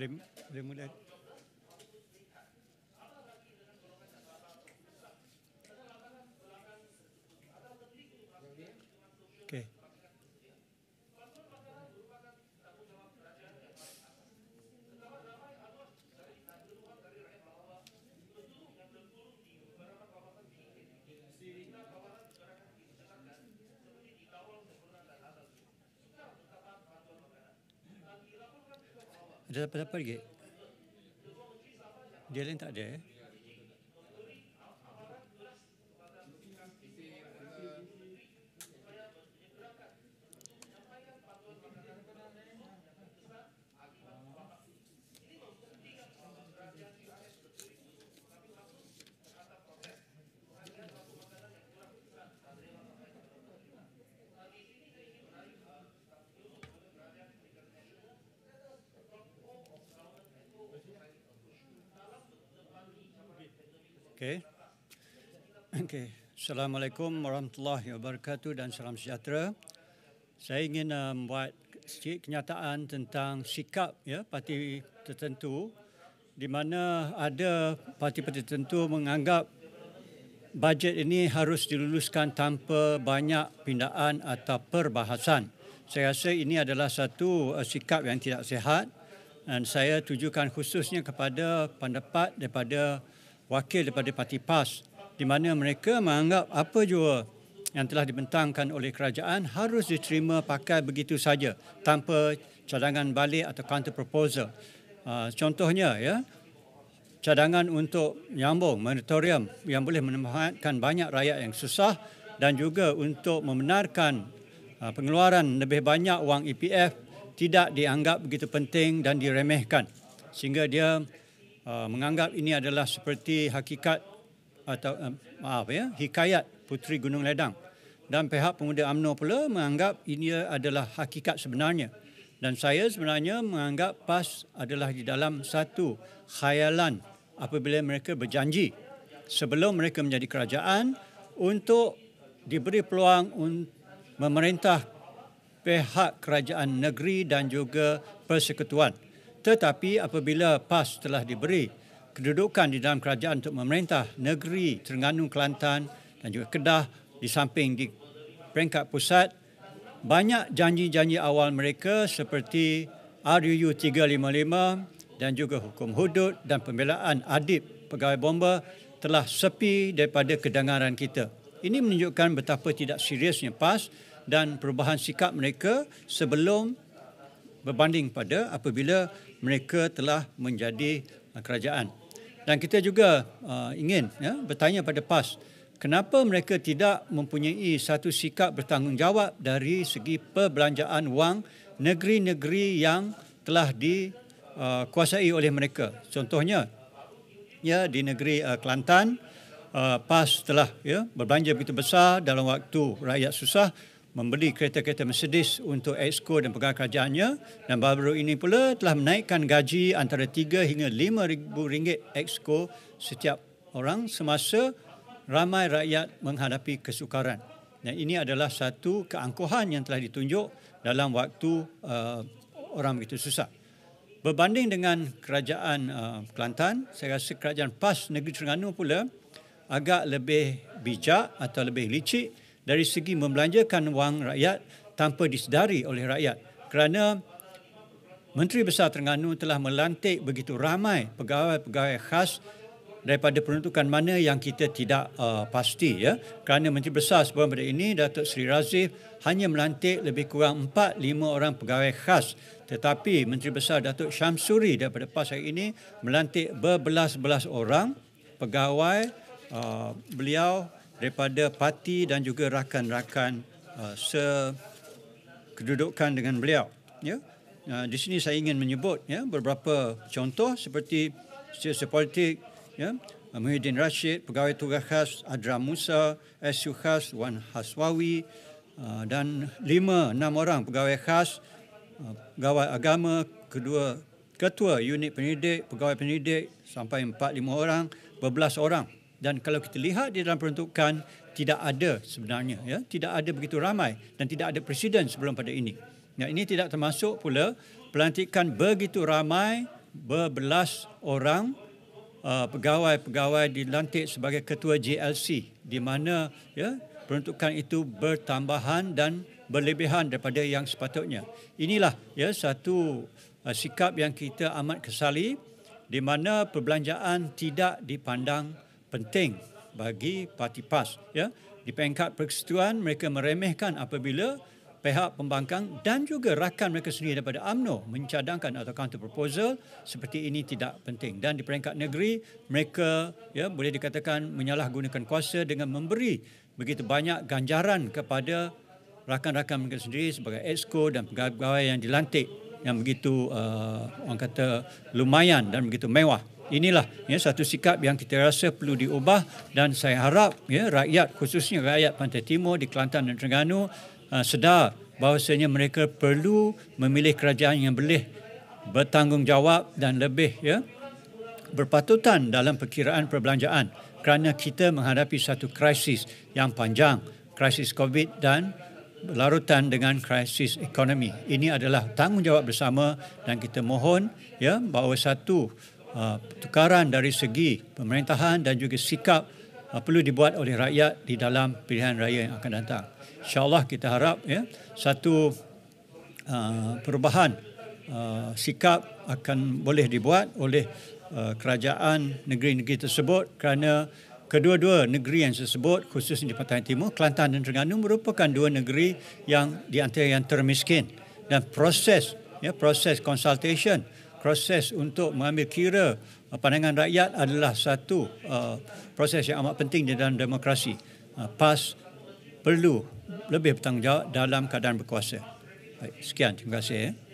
Lem, Lemonade. Ada dapat apa lagi? Dia lain tak ada eh? Okay. Okay. Assalamualaikum warahmatullahi wabarakatuh dan salam sejahtera. Saya ingin membuat uh, um, sedikit kenyataan tentang sikap ya parti tertentu di mana ada parti-parti tertentu menganggap bajet ini harus diluluskan tanpa banyak pindaan atau perbahasan. Saya rasa ini adalah satu uh, sikap yang tidak sihat dan saya tujukan khususnya kepada pendapat daripada wakil daripada parti PAS di mana mereka menganggap apa jua yang telah dibentangkan oleh kerajaan harus diterima pakai begitu saja tanpa cadangan balik atau counter proposal. Ah, contohnya ya cadangan untuk nyambung monitorium yang boleh menempatkan banyak rakyat yang susah dan juga untuk membenarkan ah, pengeluaran lebih banyak wang EPF tidak dianggap begitu penting dan diremehkan sehingga dia Uh, menganggap ini adalah seperti hakikat atau uh, maaf ya, hikayat Putri Gunung Ledang. Dan pihak pemuda UMNO pula menganggap ini adalah hakikat sebenarnya. Dan saya sebenarnya menganggap PAS adalah di dalam satu khayalan apabila mereka berjanji sebelum mereka menjadi kerajaan untuk diberi peluang untuk memerintah pihak kerajaan negeri dan juga persekutuan. Tetapi apabila PAS telah diberi kedudukan di dalam kerajaan untuk memerintah negeri Terengganu, Kelantan dan juga Kedah di samping di peringkat pusat, banyak janji-janji awal mereka seperti RUU 355 dan juga hukum hudud dan pembelaan adib pegawai bomba telah sepi daripada kedengaran kita. Ini menunjukkan betapa tidak seriusnya PAS dan perubahan sikap mereka sebelum berbanding pada apabila mereka telah menjadi uh, kerajaan. Dan kita juga uh, ingin ya, bertanya pada PAS, kenapa mereka tidak mempunyai satu sikap bertanggungjawab dari segi perbelanjaan wang negeri-negeri yang telah dikuasai uh, oleh mereka. Contohnya, ya di negeri uh, Kelantan, uh, PAS telah ya, berbelanja begitu besar dalam waktu rakyat susah membeli kereta-kereta Mercedes untuk exco dan pegawai kerajaannya dan baru ini pula telah menaikkan gaji antara 3 hingga 5 ribu ringgit exco setiap orang semasa ramai rakyat menghadapi kesukaran. Dan ini adalah satu keangkuhan yang telah ditunjuk dalam waktu uh, orang begitu susah. Berbanding dengan kerajaan uh, Kelantan, saya rasa kerajaan PAS Negeri Terengganu pula agak lebih bijak atau lebih licik dari segi membelanjakan wang rakyat tanpa disedari oleh rakyat kerana Menteri Besar Terengganu telah melantik begitu ramai pegawai-pegawai khas daripada peruntukan mana yang kita tidak uh, pasti ya kerana Menteri Besar sebelum pada ini Datuk Seri Razif hanya melantik lebih kurang 4-5 orang pegawai khas tetapi Menteri Besar Datuk Syamsuri daripada PAS hari ini melantik berbelas-belas orang pegawai uh, beliau daripada parti dan juga rakan-rakan uh, sekedudukan dengan beliau. Ya? Uh, di sini saya ingin menyebut ya, beberapa contoh seperti siasat politik, ya, uh, Muhyiddin Rashid, Pegawai Tugas Khas Adra Musa, SU Khas Wan Haswawi uh, dan lima, enam orang pegawai khas, uh, pegawai agama, kedua ketua unit pendidik, pegawai pendidik sampai empat, lima orang, berbelas orang dan kalau kita lihat di dalam peruntukan tidak ada sebenarnya ya tidak ada begitu ramai dan tidak ada presiden sebelum pada ini ya ini tidak termasuk pula pelantikan begitu ramai berbelas orang uh, pegawai-pegawai dilantik sebagai ketua JLC di mana ya peruntukan itu bertambahan dan berlebihan daripada yang sepatutnya inilah ya satu uh, sikap yang kita amat kesali di mana perbelanjaan tidak dipandang penting bagi parti PAS. Ya. Di pengkat persekutuan, mereka meremehkan apabila pihak pembangkang dan juga rakan mereka sendiri daripada AMNO mencadangkan atau counter proposal seperti ini tidak penting. Dan di peringkat negeri, mereka ya, boleh dikatakan menyalahgunakan kuasa dengan memberi begitu banyak ganjaran kepada rakan-rakan mereka sendiri sebagai exco dan pegawai yang dilantik yang begitu uh, orang kata lumayan dan begitu mewah inilah ya satu sikap yang kita rasa perlu diubah dan saya harap ya rakyat khususnya rakyat Pantai Timur di Kelantan dan Terengganu uh, sedar bahawasanya mereka perlu memilih kerajaan yang boleh bertanggungjawab dan lebih ya berpatutan dalam perkiraan perbelanjaan kerana kita menghadapi satu krisis yang panjang krisis covid dan larutan dengan krisis ekonomi ini adalah tanggungjawab bersama dan kita mohon ya bahawa satu Ah, pertukaran dari segi pemerintahan dan juga sikap ah, perlu dibuat oleh rakyat di dalam pilihan raya yang akan datang. InsyaAllah kita harap ya, satu uh, perubahan uh, sikap akan boleh dibuat oleh uh, kerajaan negeri-negeri tersebut kerana kedua-dua negeri yang tersebut, khususnya di Pantai Timur, Kelantan dan Terengganu merupakan dua negeri yang di antara yang termiskin dan proses ya, proses consultation uh, proses untuk mengambil kira uh, pandangan rakyat adalah satu uh, proses yang amat penting di dalam demokrasi. Uh, PAS perlu lebih bertanggungjawab dalam keadaan berkuasa. Baik, sekian, terima kasih. Eh.